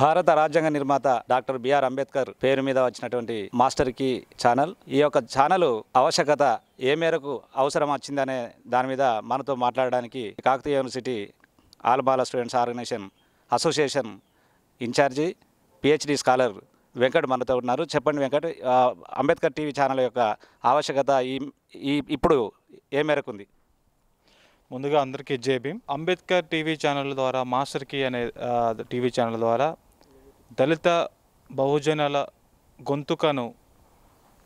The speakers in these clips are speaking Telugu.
భారత రాజ్యాంగ నిర్మాత డాక్టర్ బిఆర్ అంబేద్కర్ పేరు మీద వచ్చినటువంటి మాస్టర్ కీ ఛానల్ ఈ యొక్క ఛానల్ ఆవశ్యకత ఏ మేరకు అవసరం వచ్చిందనే దాని మీద మనతో మాట్లాడడానికి కాకతీయ యూనివర్సిటీ ఆల్బాల students organisation association incharge PhD scholar Venkat మనతో ఉన్నారు చెప్పండి వెంకట్ అంబేద్కర్ టీవీ ఛానల్ యొక్క ఆవశ్యకత ఈ ఈ ఇప్పుడు ఏ మేరకు ఉంది ముందుగా అందరికీ జేబీ అంబేద్కర్ టీవీ ఛానల్ ద్వారా మాస్టర్ కీ అనే టీవీ ఛానల్ ద్వారా దళిత బహుజనాల గొంతుకను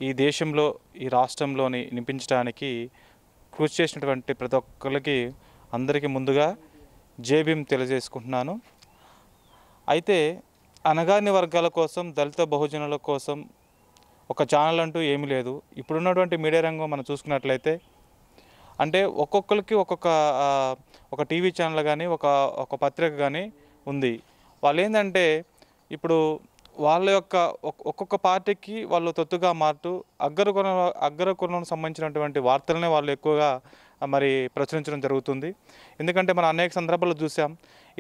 ఈ దేశంలో ఈ రాష్ట్రంలోని వినిపించడానికి కృషి చేసినటువంటి ప్రతి ఒక్కరికి అందరికీ ముందుగా జేబీఎం తెలియజేసుకుంటున్నాను అయితే అనగాని వర్గాల కోసం దళిత బహుజనుల కోసం ఒక ఛానల్ అంటూ ఏమీ లేదు ఇప్పుడున్నటువంటి మీడియా రంగం మనం చూసుకున్నట్లయితే అంటే ఒక్కొక్కరికి ఒక్కొక్క ఒక టీవీ ఛానల్ కానీ ఒక ఒక పత్రిక కానీ ఉంది వాళ్ళు ఏంటంటే ఇప్పుడు వాళ్ళ యొక్క ఒక్కొక్క పార్టీకి వాళ్ళు తొత్తుగా మారుతూ అగ్గర కొన అగ్గర కొనకు సంబంధించినటువంటి వార్తలనే వాళ్ళు ఎక్కువగా మరి ప్రచురించడం జరుగుతుంది ఎందుకంటే మనం అనేక సందర్భాల్లో చూసాం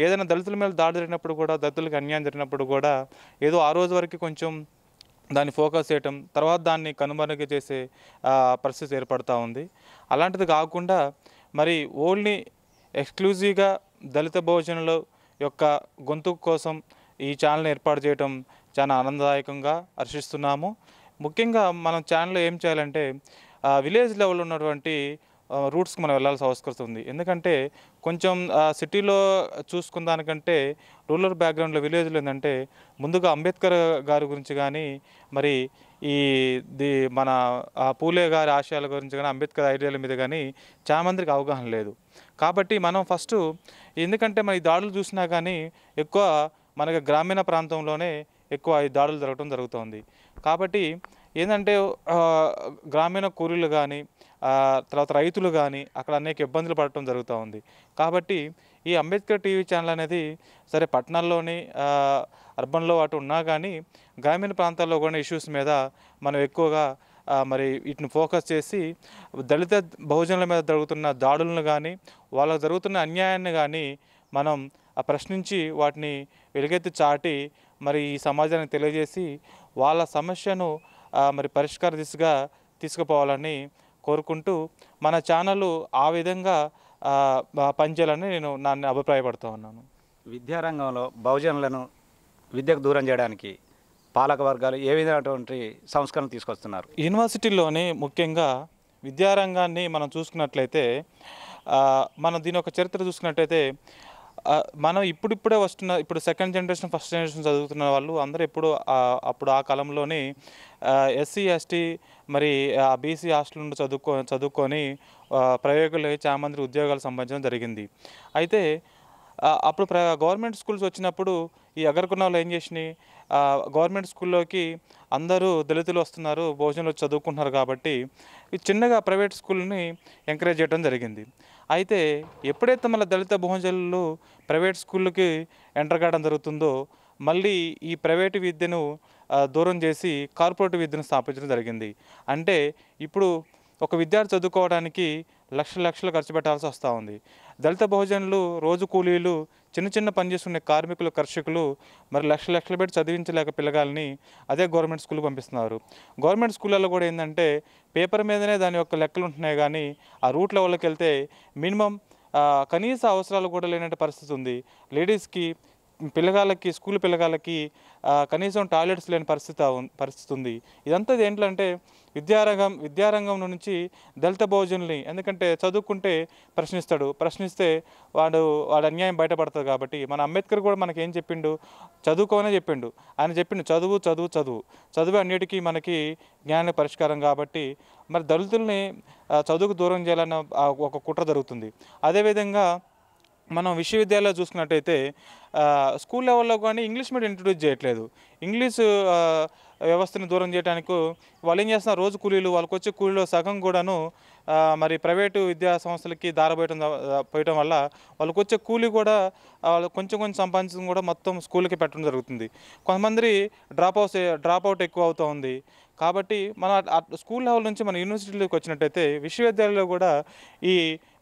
ఏదైనా దళితుల మీద దాడి జరిగినప్పుడు కూడా దళితులకు అన్యాయం జరిగినప్పుడు కూడా ఏదో ఆ రోజు వరకు కొంచెం దాన్ని ఫోకస్ చేయటం తర్వాత దాన్ని కనుమరుగ చేసే పరిస్థితి ఏర్పడుతూ ఉంది అలాంటిది కాకుండా మరి ఓన్లీ ఎక్స్క్లూజివ్గా దళిత భోజనలు యొక్క గొంతు కోసం ఈ ఛానల్ని ఏర్పాటు చేయడం చాలా ఆనందదాయకంగా హర్షిస్తున్నాము ముఖ్యంగా మనం ఛానల్ ఏం చేయాలంటే విలేజ్ లెవెల్ ఉన్నటువంటి రూట్స్కి మనం వెళ్ళాల్సిన అవసరం ఉంది ఎందుకంటే కొంచెం సిటీలో చూసుకున్న దానికంటే రూరల్ బ్యాక్గ్రౌండ్లో విలేజ్లో ఏంటంటే ముందుగా అంబేద్కర్ గారి గురించి కానీ మరి ఈ ది మన పూలే గారి ఆశయాల గురించి కానీ అంబేద్కర్ ఐడియాల మీద కానీ చాలామందికి అవగాహన లేదు కాబట్టి మనం ఫస్ట్ ఎందుకంటే మన ఈ దాడులు చూసినా కానీ ఎక్కువ మనకి గ్రామీణ ప్రాంతంలోనే ఎక్కువ ఈ దాడులు జరగడం జరుగుతుంది కాబట్టి ఏంటంటే గ్రామీణ కూలీలు కానీ తర్వాత రైతులు కానీ అక్కడ అనేక ఇబ్బందులు పడటం జరుగుతూ ఉంది కాబట్టి ఈ అంబేద్కర్ టీవీ ఛానల్ అనేది సరే పట్టణాల్లోని అర్బన్లో అటు ఉన్నా కానీ గ్రామీణ ప్రాంతాల్లో కూడా ఇష్యూస్ మీద మనం ఎక్కువగా మరి వీటిని ఫోకస్ చేసి దళిత బహుజనుల మీద జరుగుతున్న దాడులను కానీ వాళ్ళకు జరుగుతున్న అన్యాయాన్ని కానీ మనం ప్రశ్నించి వాటిని వెలుగెత్తి చాటి మరి ఈ సమాజానికి తెలియజేసి వాళ్ళ సమస్యను మరి పరిష్కార దిశగా తీసుకుపోవాలని కోరుకుంటూ మన ఛానల్ ఆ విధంగా పనిచేయాలని నేను నా అభిప్రాయపడుతూ ఉన్నాను విద్యారంగంలో బహుజనులను విద్యకు దూరం చేయడానికి పాలక వర్గాలు ఏ విధమైనటువంటి సంస్కరణలు తీసుకొస్తున్నారు యూనివర్సిటీలోనే ముఖ్యంగా విద్యారంగాన్ని మనం చూసుకున్నట్లయితే మన దీని యొక్క చరిత్ర చూసుకున్నట్టయితే మనం ఇప్పుడిప్పుడే వస్తున్న ఇప్పుడు సెకండ్ జనరేషన్ ఫస్ట్ జనరేషన్ చదువుతున్న వాళ్ళు అందరూ ఎప్పుడు అప్పుడు ఆ కాలంలోనే ఎస్సీ ఎస్టీ మరి బీసీ హాస్టల్ నుండి చదువుకో చదువుకొని ప్రయోగాలు చాలామంది ఉద్యోగాలు సంబంధించడం జరిగింది అయితే అప్పుడు గవర్నమెంట్ స్కూల్స్ వచ్చినప్పుడు ఈ అగర్కున్నాలు ఏం చేసినాయి గవర్నమెంట్ స్కూల్లోకి అందరూ దళితులు వస్తున్నారు భోజనాలు చదువుకుంటున్నారు కాబట్టి చిన్నగా ప్రైవేట్ స్కూల్ని ఎంకరేజ్ చేయడం జరిగింది అయితే ఎప్పుడైతే మన దళిత బహుజనులు ప్రైవేట్ స్కూళ్ళకి ఎంటర్ కావడం జరుగుతుందో మళ్ళీ ఈ ప్రైవేటు విద్యను దూరం చేసి కార్పొరేట్ విద్యను స్థాపించడం జరిగింది అంటే ఇప్పుడు ఒక విద్యార్థి చదువుకోవడానికి లక్షల లక్షలు ఖర్చు పెట్టాల్సి వస్తూ ఉంది దళిత బహుజనులు రోజు కూలీలు చిన్న చిన్న పని చేసుకునే కార్మికులు కర్షకులు మరి లక్ష లక్షలు పెట్టి చదివించలేక పిల్లగాల్ని అదే గవర్నమెంట్ స్కూల్ పంపిస్తున్నారు గవర్నమెంట్ స్కూళ్ళల్లో కూడా ఏంటంటే పేపర్ మీదనే దాని యొక్క లెక్కలు ఉంటున్నాయి కానీ ఆ రూట్ లెవెల్కి వెళ్తే మినిమం కనీస అవసరాలు కూడా లేనట్టు పరిస్థితి ఉంది లేడీస్కి పిల్లగాళ్ళకి స్కూల్ పిల్లగాళ్ళకి కనీసం టాయిలెట్స్ లేని పరిస్థితి పరిస్థితి ఉంది ఇదంతా ఏంటంటే విద్యారంగం విద్యారంగం నుంచి దళిత భోజనల్ని ఎందుకంటే చదువుకుంటే ప్రశ్నిస్తాడు ప్రశ్నిస్తే వాడు వాడు అన్యాయం బయటపడుతుంది కాబట్టి మన అంబేద్కర్ కూడా మనకి ఏం చెప్పిండు చదువుకోనే చెప్పిండు ఆయన చెప్పిండు చదువు చదువు చదువు చదువు అన్నిటికీ మనకి జ్ఞాన పరిష్కారం కాబట్టి మరి దళితుల్ని చదువుకు దూరం చేయాలన్న ఒక కుట్ర జరుగుతుంది అదేవిధంగా మనం విశ్వవిద్యాలయాలు చూసుకున్నట్టయితే స్కూల్ లెవెల్లో కానీ ఇంగ్లీష్ మీడియం ఇంట్రడ్యూస్ చేయట్లేదు ఇంగ్లీష్ వ్యవస్థను దూరం చేయడానికి వాళ్ళు ఏం చేస్తున్నారు రోజు కూలీలు వాళ్ళకి వచ్చే కూలీలో సగం కూడాను మరి ప్రైవేటు విద్యా సంస్థలకి దారబోయటం పోయటం వల్ల వాళ్ళకి వచ్చే కూలీ కూడా వాళ్ళు కొంచెం కొంచెం సంపాదించడం కూడా మొత్తం స్కూల్కి పెట్టడం జరుగుతుంది కొంతమంది డ్రాప్ అవుట్ డ్రాప్ అవుట్ ఎక్కువ అవుతూ ఉంది కాబట్టి మన స్కూల్ లెవెల్ నుంచి మన యూనివర్సిటీలోకి వచ్చినట్టయితే విశ్వవిద్యాలయంలో కూడా ఈ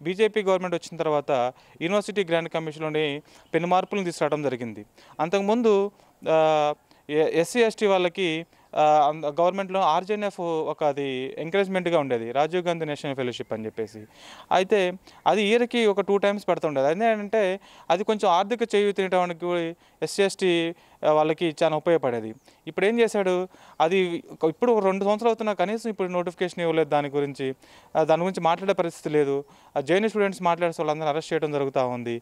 బీజేపీ గవర్నమెంట్ వచ్చిన తర్వాత యూనివర్సిటీ గ్రాంట్ కమిషన్లోని పెను మార్పులను తీసుకు తీసుకురావడం జరిగింది అంతకుముందు ఎస్సీ ఎస్టీ వాళ్ళకి గవర్నమెంట్లో ఆర్జేఎన్ఎఫ్ ఒక అది ఎంకరేజ్మెంట్గా ఉండేది రాజీవ్ గాంధీ నేషనల్ ఫెలోషిప్ అని చెప్పేసి అయితే అది ఇయర్కి ఒక టూ టైమ్స్ పడుతుండేది అదేంటంటే అది కొంచెం ఆర్థిక చేయు తినడానికి ఎస్సీ ఎస్టీ వాళ్ళకి చాలా ఉపయోగపడేది ఇప్పుడు ఏం చేశాడు అది ఇప్పుడు రెండు సంవత్సరాలు అవుతున్నా కనీసం ఇప్పుడు నోటిఫికేషన్ ఇవ్వలేదు దాని గురించి దాని గురించి మాట్లాడే పరిస్థితి లేదు జైన్ స్టూడెంట్స్ మాట్లాడే వాళ్ళందరూ అరెస్ట్ చేయడం జరుగుతూ ఉంది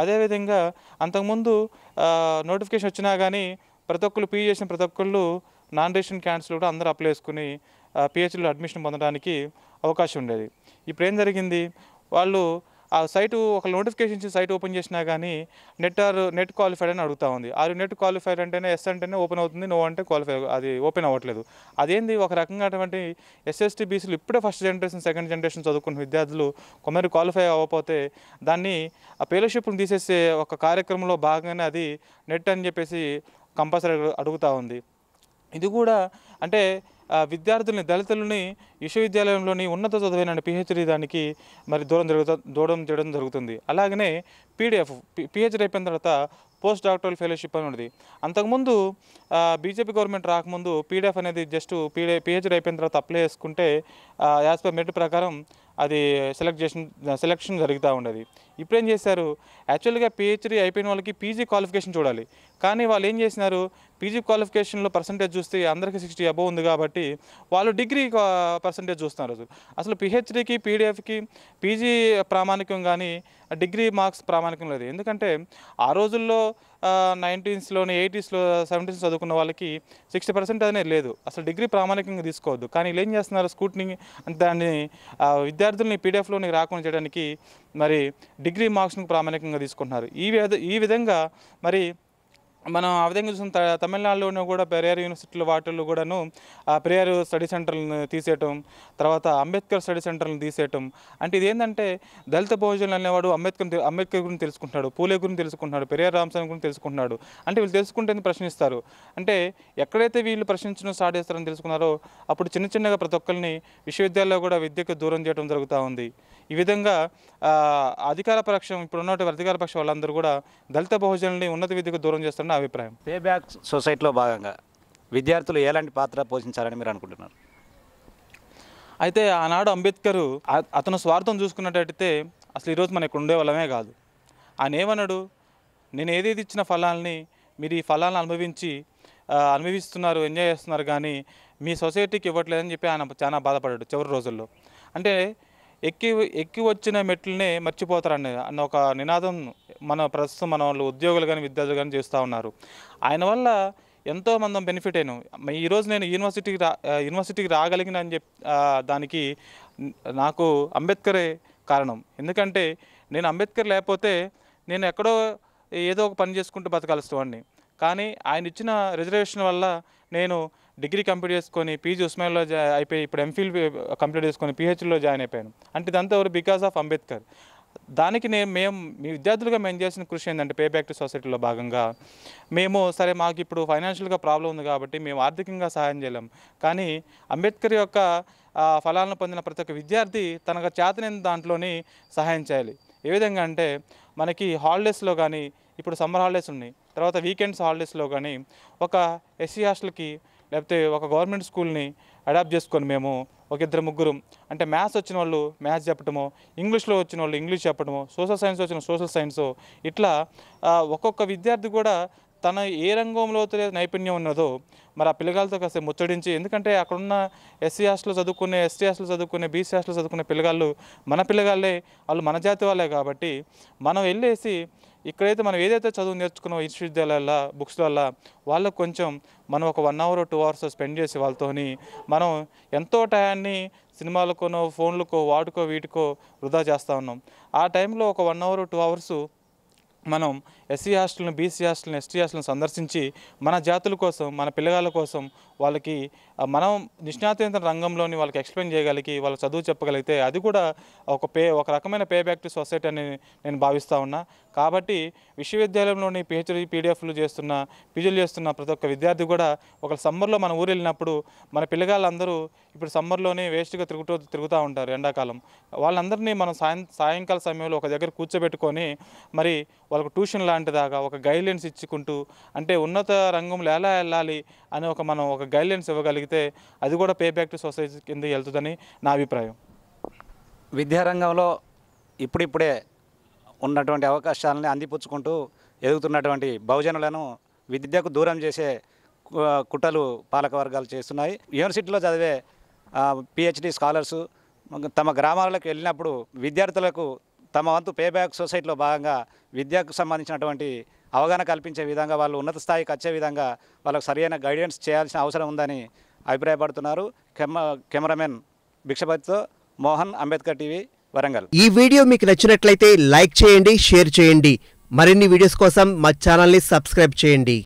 అదేవిధంగా అంతకుముందు నోటిఫికేషన్ వచ్చినా కానీ ప్రతి ఒక్కరు పీ చేసిన ప్రతి ఒక్కళ్ళు నాన్ రెసిడెంట్ క్యాండిడేట్స్లు కూడా అందరూ అప్లై చేసుకుని పిహెచ్లో అడ్మిషన్ పొందడానికి అవకాశం ఉండేది ఇప్పుడు ఏం జరిగింది వాళ్ళు ఆ సైటు ఒక నోటిఫికేషన్ ఇచ్చి సైట్ ఓపెన్ చేసినా కానీ నెట్ ఆర్ నెట్ క్వాలిఫైడ్ అని అడుగుతా ఉంది ఆరు నెట్ క్వాలిఫైడ్ అంటేనే ఎస్ అంటేనే ఓపెన్ అవుతుంది నో అంటే క్వాలిఫై అది ఓపెన్ అవ్వట్లేదు అదేంది ఒక రకంగా అటువంటి ఎస్ఎస్టీ బీసీలు ఇప్పుడే ఫస్ట్ జనరేషన్ సెకండ్ జనరేషన్ చదువుకున్న విద్యార్థులు కొందరు క్వాలిఫై అవ్వకపోతే దాన్ని ఆ ఫెలోషిప్ను తీసేసే ఒక కార్యక్రమంలో భాగంగానే అది నెట్ అని చెప్పేసి కంపల్సరీ అడుగుతూ ఉంది ఇది కూడా అంటే విద్యార్థుల్ని దళితులని విశ్వవిద్యాలయంలోని ఉన్నత చదువైన పిహెచ్డీ దానికి మరి దూరం జరుగుతూ దూరం చేయడం జరుగుతుంది అలాగనే పీడిఎఫ్ పిహెచ్డీ అయిపోయిన తర్వాత పోస్ట్ డాక్టరల్ ఫెలోషిప్ అని ఉంది అంతకుముందు బీజేపీ గవర్నమెంట్ రాకముందు పీడిఎఫ్ అనేది జస్ట్ పీడే పిహెచ్డీ అయిపోయిన తర్వాత అప్లై చేసుకుంటే యాజ్ పర్ మెరిట్ ప్రకారం అది సెలెక్ట్ చేసిన సెలెక్షన్ జరుగుతూ ఉండేది ఇప్పుడేం చేశారు యాక్చువల్గా పిహెచ్డీ అయిపోయిన వాళ్ళకి పీజీ క్వాలిఫికేషన్ చూడాలి కానీ వాళ్ళు ఏం చేసినారు పీజీ క్వాలిఫికేషన్లో పర్సంటేజ్ చూస్తే అందరికీ సిక్స్టీ అబవ్ ఉంది కాబట్టి వాళ్ళు డిగ్రీ పర్సంటేజ్ చూస్తున్నారు అసలు పిహెచ్డీకి పీడిఎఫ్కి పీజీ ప్రామాణికం కానీ డిగ్రీ మార్క్స్ ప్రామాణికం లేదు ఎందుకంటే ఆ రోజుల్లో నైన్టీన్స్లోని ఎయిటీస్లో సెవెంటీన్స్ చదువుకున్న వాళ్ళకి సిక్స్టీ పర్సెంట్ అనేది లేదు అసలు డిగ్రీ ప్రామాణికంగా తీసుకోవద్దు కానీ వీళ్ళు ఏం చేస్తున్నారు స్కూటీని దాన్ని విద్యార్థుల్ని పీడిఎఫ్లోని రాకుండా చేయడానికి మరి డిగ్రీ మార్క్స్ను ప్రామాణికంగా తీసుకుంటున్నారు ఈ ఈ విధంగా మరి మనం ఆ విధంగా చూసిన తమిళనాడులోనూ కూడా పెరియార్ యూనివర్సిటీల వాటిల్లో కూడాను ఆ పెరియార్ స్టడీ సెంటర్లను తీసేయటం తర్వాత అంబేద్కర్ స్టడీ సెంటర్లను తీసేయటం అంటే ఇది ఏంటంటే దళిత భోజనం అనేవాడు అంబేద్కర్ అంబేద్కర్ గురించి తెలుసుకుంటున్నాడు పూలే గురించి తెలుసుకుంటున్నాడు పెరియార్ రామస్వామి గురించి తెలుసుకుంటున్నాడు అంటే వీళ్ళు తెలుసుకుంటే ప్రశ్నిస్తారు అంటే ఎక్కడైతే వీళ్ళు ప్రశ్నించడం స్టార్ట్ చేస్తారని తెలుసుకున్నారో అప్పుడు చిన్న చిన్నగా ప్రతి ఒక్కరిని విశ్వవిద్యాలయాలు కూడా విద్యకు దూరం చేయడం జరుగుతూ ఉంది ఈ విధంగా అధికార పక్షం ఇప్పుడు ఉన్నటువంటి అధికార పక్షం వాళ్ళందరూ కూడా దళిత భోజనల్ని ఉన్నత విద్యకు దూరం చేస్తారు నా అభిప్రాయం పే బ్యాక్ సొసైటీలో భాగంగా విద్యార్థులు ఎలాంటి పాత్ర పోషించాలని మీరు అనుకుంటున్నారు అయితే ఆనాడు అంబేద్కర్ అతను స్వార్థం చూసుకున్నట్టయితే అసలు ఈరోజు మనం ఇక్కడ ఉండే వాళ్ళమే కాదు ఆయన ఏమన్నాడు నేను ఏదేది ఇచ్చిన ఫలాల్ని మీరు ఈ ఫలాలను అనుభవించి అనుభవిస్తున్నారు ఎంజాయ్ చేస్తున్నారు కానీ మీ సొసైటీకి ఇవ్వట్లేదని చెప్పి ఆయన చాలా బాధపడ్డాడు చివరి రోజుల్లో అంటే ఎక్కి ఎక్కి వచ్చిన మెట్లనే మర్చిపోతారు అన్న ఒక నినాదం మన ప్రస్తుతం మన వాళ్ళు ఉద్యోగులు కానీ విద్యార్థులు కానీ చేస్తూ ఉన్నారు ఆయన వల్ల ఎంతో మందం బెనిఫిట్ అయినాం ఈరోజు నేను యూనివర్సిటీకి రా యూనివర్సిటీకి రాగలిగిన అని చెప్ దానికి నాకు అంబేద్కరే కారణం ఎందుకంటే నేను అంబేద్కర్ లేకపోతే నేను ఎక్కడో ఏదో ఒక పని చేసుకుంటూ వాడిని కానీ ఆయన ఇచ్చిన రిజర్వేషన్ వల్ల నేను డిగ్రీ కంప్లీట్ చేసుకొని పీజీ ఉస్మాన్లో అయిపోయి ఇప్పుడు ఎంఫిల్ కంప్లీట్ చేసుకొని పిహెచ్లో జాయిన్ అయిపోయాను అంటే ఇదంతా ఎవరు బికాస్ ఆఫ్ అంబేద్కర్ దానికి నేను మేము మీ విద్యార్థులుగా మేము చేసిన కృషి ఏంటంటే పే బ్యాక్ టు సొసైటీలో భాగంగా మేము సరే మాకు ఇప్పుడు ఫైనాన్షియల్గా ప్రాబ్లం ఉంది కాబట్టి మేము ఆర్థికంగా సహాయం చేయలేం కానీ అంబేద్కర్ యొక్క ఫలాలను పొందిన ప్రతి ఒక్క విద్యార్థి తన చేతని దాంట్లోని సహాయం చేయాలి ఏ విధంగా అంటే మనకి హాలిడేస్లో కానీ ఇప్పుడు సమ్మర్ హాలిడేస్ ఉన్నాయి తర్వాత వీకెండ్స్ హాలిడేస్లో కానీ ఒక ఎస్సీ హాస్టల్కి లేకపోతే ఒక గవర్నమెంట్ స్కూల్ని అడాప్ట్ చేసుకొని మేము ఒక ఇద్దరు ముగ్గురు అంటే మ్యాథ్స్ వచ్చిన వాళ్ళు మ్యాథ్స్ చెప్పడము ఇంగ్లీష్లో వచ్చిన వాళ్ళు ఇంగ్లీష్ చెప్పడము సోషల్ సైన్స్ వచ్చిన సోషల్ సైన్స్ ఇట్లా ఒక్కొక్క విద్యార్థి కూడా తన ఏ రంగంలో నైపుణ్యం ఉన్నదో మరి ఆ పిల్లగాళ్ళతో కాస్త ముచ్చడించి ఎందుకంటే అక్కడున్న ఎస్సీ హాస్టల్లో చదువుకునే ఎస్టీ హాస్టల్లో చదువుకునే బీసీ హాస్టల్లో చదువుకునే పిల్లగాళ్ళు మన పిల్లగాళ్ళే వాళ్ళు మన జాతి వాళ్ళే కాబట్టి మనం వెళ్ళేసి ఇక్కడైతే మనం ఏదైతే చదువు నేర్చుకున్నాం విశ్వవిద్యాలయాల బుక్స్లల్లో వాళ్ళకు కొంచెం మనం ఒక one hour two hours spend చేసి వాళ్ళతోని మనం ఎంతో టయాన్ని సినిమాలకోనో ఫోన్లకో వాటికో వీటికో వృధా చేస్తూ ఉన్నాం ఆ టైంలో ఒక వన్ అవర్ టూ అవర్స్ మనం ఎస్సీ హాస్టల్ని బీసీ హాస్టల్ని ఎస్టీ హాస్టల్ని సందర్శించి మన జాతుల కోసం మన పిల్లగాల కోసం వాళ్ళకి మనం నిష్ణాతేతర రంగంలోని వాళ్ళకి ఎక్స్ప్లెయిన్ చేయగలిగి వాళ్ళ చదువు చెప్పగలిగితే అది కూడా ఒక పే ఒక రకమైన పే బ్యాక్ టు సొసైటీ అని నేను భావిస్తూ ఉన్నా కాబట్టి విశ్వవిద్యాలయంలోని పిహెచ్డీ పీడిఎఫ్లు చేస్తున్న పీజీలు చేస్తున్న ప్రతి ఒక్క విద్యార్థి కూడా ఒక సమ్మర్లో మన ఊరు వెళ్ళినప్పుడు మన పిల్లగాళ్ళందరూ ఇప్పుడు సమ్మర్లోనే వేస్ట్గా తిరుగుతూ తిరుగుతూ ఉంటారు ఎండాకాలం వాళ్ళందరినీ మనం సాయం సాయంకాల సమయంలో ఒక దగ్గర కూర్చోబెట్టుకొని మరి వాళ్ళకు ట్యూషన్ లాంటిదాగా ఒక గైడ్లైన్స్ ఇచ్చుకుంటూ అంటే ఉన్నత రంగంలో ఎలా వెళ్ళాలి అని ఒక మనం ఒక గైడ్లైన్స్ ఇవ్వగలిగితే అది కూడా పే బ్యాక్ టు సొసైటీ కింద వెళ్తుందని నా అభిప్రాయం విద్యారంగంలో ఇప్పుడిప్పుడే ఉన్నటువంటి అవకాశాలని అందిపుచ్చుకుంటూ ఎదుగుతున్నటువంటి బహుజనులను విద్యకు దూరం చేసే కుట్రలు పాలక వర్గాలు చేస్తున్నాయి యూనివర్సిటీలో చదివే పిహెచ్డి స్కాలర్సు తమ గ్రామాలకు వెళ్ళినప్పుడు విద్యార్థులకు తమ వంతు పేబ్యాక్ సొసైటీలో భాగంగా విద్యకు సంబంధించినటువంటి అవగాహన కల్పించే విధంగా వాళ్ళు ఉన్నత స్థాయికి వచ్చే విధంగా వాళ్ళకు సరైన గైడెన్స్ చేయాల్సిన అవసరం ఉందని అభిప్రాయపడుతున్నారు కెమెరామెన్ భిక్షపతితో మోహన్ అంబేద్కర్ టీవీ వరంగల్ ఈ వీడియో మీకు నచ్చినట్లయితే లైక్ చేయండి షేర్ చేయండి మరిన్ని వీడియోస్ కోసం మా ఛానల్ని సబ్స్క్రైబ్ చేయండి